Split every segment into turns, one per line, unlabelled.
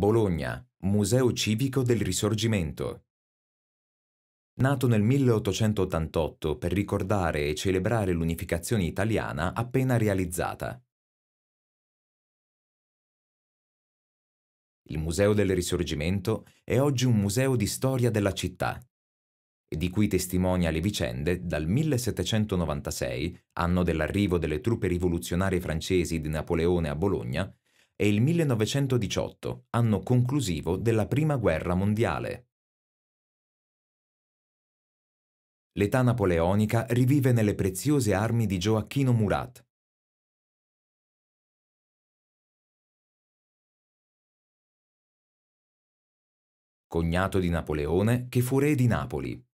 Bologna, Museo civico del Risorgimento. Nato nel 1888 per ricordare e celebrare l'unificazione italiana appena realizzata. Il Museo del Risorgimento è oggi un museo di storia della città, di cui testimonia le vicende dal 1796, anno dell'arrivo delle truppe rivoluzionarie francesi di Napoleone a Bologna, e il 1918, anno conclusivo della Prima Guerra Mondiale. L'età napoleonica rivive nelle preziose armi di Gioacchino
Murat. Cognato di Napoleone, che fu re di Napoli.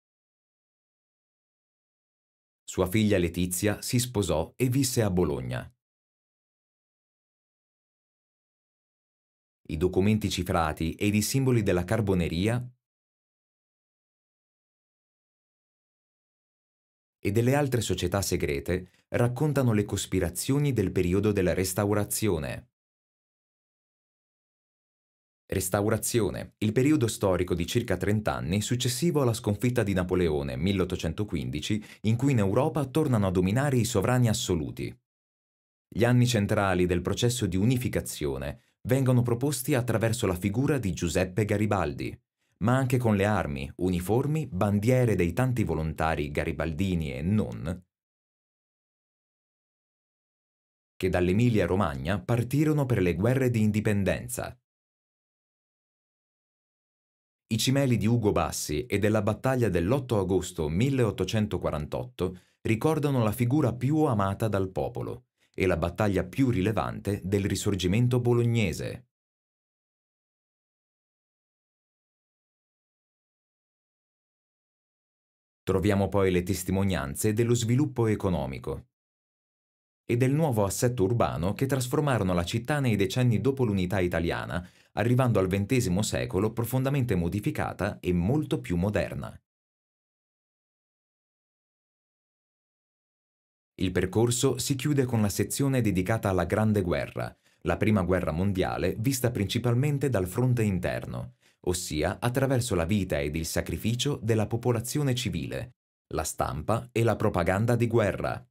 Sua figlia Letizia si sposò e visse a Bologna. i
documenti cifrati ed i simboli della carboneria e delle altre società segrete raccontano le
cospirazioni del periodo della Restaurazione. Restaurazione, il periodo storico di circa 30 anni successivo alla sconfitta di Napoleone 1815, in cui in Europa tornano a dominare i sovrani assoluti. Gli anni centrali del processo di unificazione vengono proposti attraverso la figura di Giuseppe Garibaldi, ma anche con le armi, uniformi, bandiere dei tanti volontari garibaldini e non, che dall'Emilia-Romagna partirono per le guerre di indipendenza. I cimeli di Ugo Bassi e della battaglia dell'8 agosto 1848 ricordano la figura più amata dal popolo, e la battaglia più rilevante del risorgimento bolognese. Troviamo poi le testimonianze dello sviluppo economico e del nuovo assetto urbano che trasformarono la città nei decenni dopo l'unità italiana, arrivando al XX secolo profondamente modificata e molto più moderna.
Il percorso si
chiude con la sezione dedicata alla Grande Guerra, la prima guerra mondiale vista principalmente dal fronte interno, ossia attraverso la vita ed il sacrificio della popolazione civile, la stampa e la propaganda di guerra.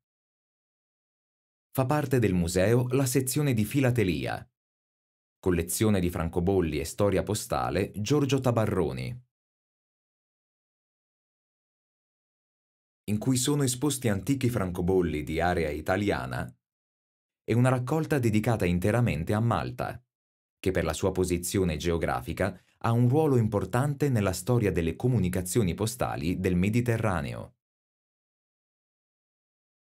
Fa parte del museo la sezione di filatelia, collezione di francobolli e storia postale Giorgio Tabarroni. in cui sono esposti antichi francobolli di area italiana, e una raccolta dedicata interamente a Malta, che per la sua posizione geografica ha un ruolo importante nella storia delle comunicazioni postali
del Mediterraneo.